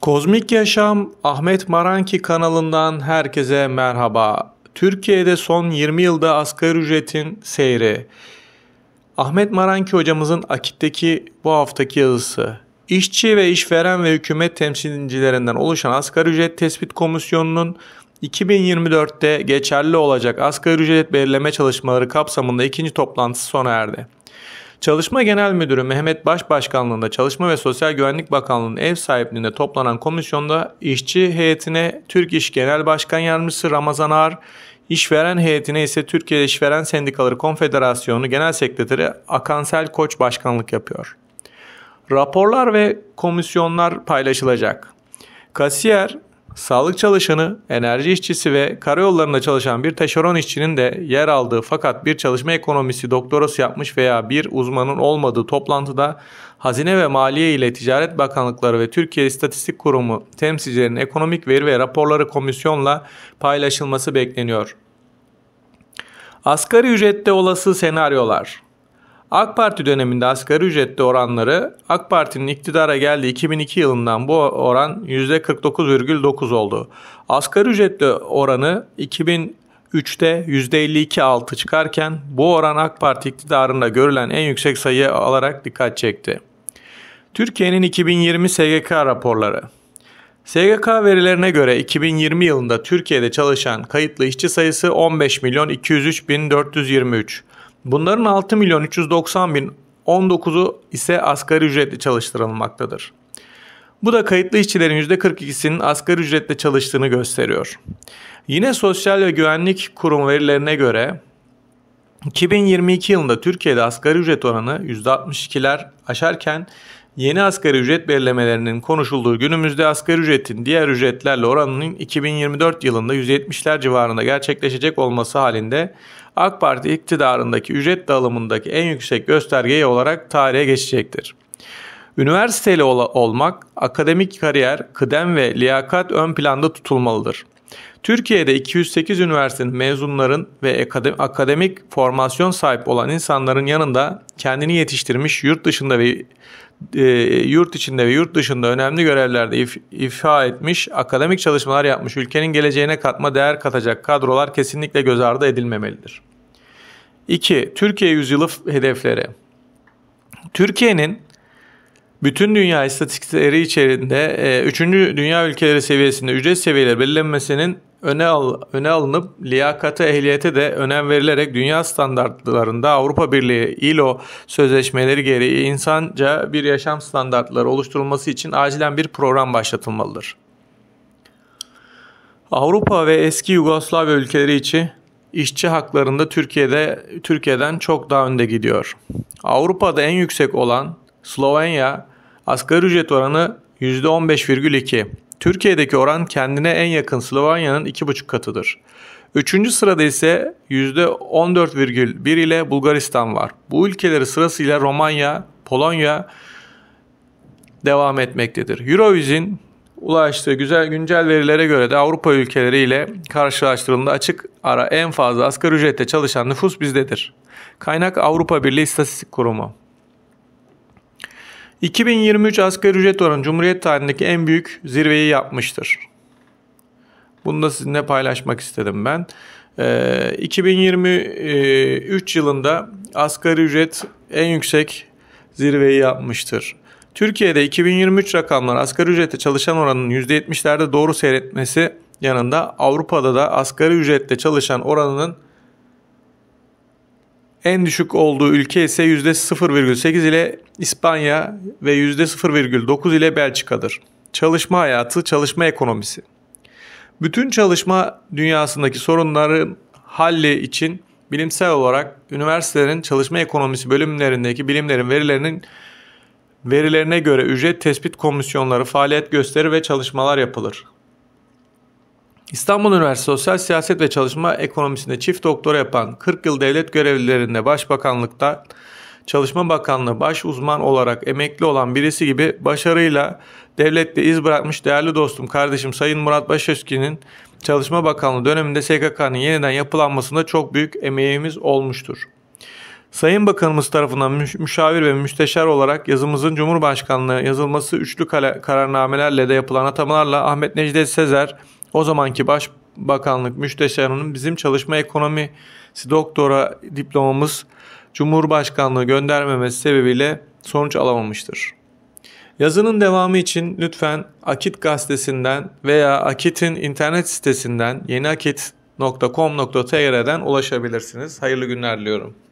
Kozmik Yaşam Ahmet Maranki kanalından herkese merhaba. Türkiye'de son 20 yılda asgari ücretin seyri. Ahmet Maranki hocamızın Akit'teki bu haftaki yazısı. İşçi ve işveren ve hükümet temsilcilerinden oluşan Asgari Ücret Tespit Komisyonu'nun 2024'te geçerli olacak asgari ücret belirleme çalışmaları kapsamında ikinci toplantısı sona erdi. Çalışma Genel Müdürü Mehmet Başbaşkanlığında Çalışma ve Sosyal Güvenlik Bakanlığı'nın ev sahipliğinde toplanan komisyonda işçi heyetine Türk İş Genel Başkan Yardımcısı Ramazan Ağar, işveren heyetine ise Türkiye İşveren Sendikaları Konfederasyonu Genel Sekreteri Akansel Koç başkanlık yapıyor. Raporlar ve komisyonlar paylaşılacak. Kasiyer, Sağlık çalışanı, enerji işçisi ve karayollarında çalışan bir taşeron işçinin de yer aldığı fakat bir çalışma ekonomisi doktorası yapmış veya bir uzmanın olmadığı toplantıda Hazine ve Maliye ile Ticaret Bakanlıkları ve Türkiye İstatistik Kurumu temsilcilerinin ekonomik veri ve raporları komisyonla paylaşılması bekleniyor. Asgari ücrette olası senaryolar AK Parti döneminde asgari ücretli oranları AK Parti'nin iktidara geldiği 2002 yılından bu oran %49,9 oldu. Asgari ücretli oranı 2003'te %52,6 çıkarken bu oran AK Parti iktidarında görülen en yüksek sayı alarak dikkat çekti. Türkiye'nin 2020 SGK raporları SGK verilerine göre 2020 yılında Türkiye'de çalışan kayıtlı işçi sayısı 15 milyon 203 bin 423. Bunların 6 milyon 390 bin 19'u ise asgari ücretle çalıştırılmaktadır. Bu da kayıtlı işçilerin %42'sinin asgari ücretle çalıştığını gösteriyor. Yine Sosyal ve Güvenlik Kurumu verilerine göre 2022 yılında Türkiye'de asgari ücret oranı %62'ler aşarken yeni asgari ücret belirlemelerinin konuşulduğu günümüzde asgari ücretin diğer ücretlerle oranının 2024 yılında 170'ler civarında gerçekleşecek olması halinde AK Parti iktidarındaki ücret dağılımındaki en yüksek göstergeyi olarak tarihe geçecektir. Üniversiteli ol- olmak, akademik kariyer, kıdem ve liyakat ön planda tutulmalıdır. Türkiye'de 208 üniversitenin mezunların ve akademik formasyon sahip olan insanların yanında kendini yetiştirmiş yurt dışında ve e, yurt içinde ve yurt dışında önemli görevlerde if, ifa etmiş, akademik çalışmalar yapmış, ülkenin geleceğine katma değer katacak kadrolar kesinlikle göz ardı edilmemelidir. 2. Türkiye yüzyılı hedefleri. Türkiye'nin bütün dünya istatistikleri içerisinde e, 3. dünya ülkeleri seviyesinde ücret seviyeleri belirlenmesinin öne, al, öne alınıp liyakata ehliyete de önem verilerek dünya standartlarında Avrupa Birliği ILO sözleşmeleri gereği insanca bir yaşam standartları oluşturulması için acilen bir program başlatılmalıdır. Avrupa ve eski Yugoslavya ülkeleri için işçi haklarında Türkiye'de Türkiye'den çok daha önde gidiyor. Avrupa'da en yüksek olan Slovenya asgari ücret oranı %15,2. Türkiye'deki oran kendine en yakın Slovenya'nın 2,5 katıdır. Üçüncü sırada ise %14,1 ile Bulgaristan var. Bu ülkeleri sırasıyla Romanya, Polonya devam etmektedir. Eurovision ulaştığı güzel güncel verilere göre de Avrupa ülkeleriyle karşılaştırıldığında açık ara en fazla asgari ücrette çalışan nüfus bizdedir. Kaynak Avrupa Birliği İstatistik Kurumu. 2023 asgari ücret oranı Cumhuriyet tarihindeki en büyük zirveyi yapmıştır. Bunu da sizinle paylaşmak istedim ben. 2023 ee, yılında asgari ücret en yüksek zirveyi yapmıştır. Türkiye'de 2023 rakamlar asgari ücrete çalışan oranının %70'lerde doğru seyretmesi yanında Avrupa'da da asgari ücretle çalışan oranının en düşük olduğu ülke ise %0,8 ile İspanya ve %0,9 ile Belçika'dır. Çalışma hayatı, çalışma ekonomisi. Bütün çalışma dünyasındaki sorunların halli için bilimsel olarak üniversitelerin çalışma ekonomisi bölümlerindeki bilimlerin verilerinin Verilerine göre ücret tespit komisyonları faaliyet gösterir ve çalışmalar yapılır. İstanbul Üniversitesi Sosyal Siyaset ve Çalışma Ekonomisinde çift doktora yapan 40 yıl devlet görevlilerinde Başbakanlık'ta Çalışma Bakanlığı baş uzman olarak emekli olan birisi gibi başarıyla devlette iz bırakmış değerli dostum kardeşim Sayın Murat Başöski'nin Çalışma Bakanlığı döneminde SKK'nın yeniden yapılanmasında çok büyük emeğimiz olmuştur. Sayın Bakanımız tarafından müşavir ve müsteşar olarak yazımızın Cumhurbaşkanlığı yazılması üçlü kararnamelerle de yapılan atamalarla Ahmet Necdet Sezer, o zamanki Başbakanlık Müsteşarı'nın bizim çalışma ekonomisi doktora diplomamız Cumhurbaşkanlığı göndermemesi sebebiyle sonuç alamamıştır. Yazının devamı için lütfen Akit gazetesinden veya Akit'in internet sitesinden yeniakit.com.tr'den ulaşabilirsiniz. Hayırlı günler diliyorum.